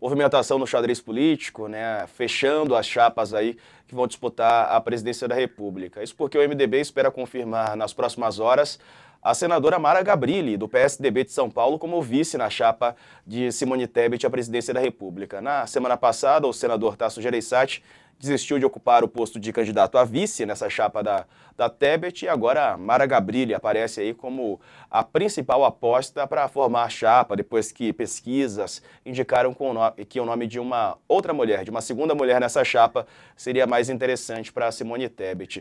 movimentação no xadrez político, né, fechando as chapas aí que vão disputar a presidência da República. Isso porque o MDB espera confirmar nas próximas horas a senadora Mara Gabrilli, do PSDB de São Paulo, como vice na chapa de Simone Tebet à presidência da República. Na semana passada, o senador Tasso Gereissati desistiu de ocupar o posto de candidato a vice nessa chapa da, da Tebet e agora Mara Gabrilli aparece aí como a principal aposta para formar a chapa, depois que pesquisas indicaram que o nome de uma outra mulher, de uma segunda mulher nessa chapa, seria mais interessante para Simone Tebet.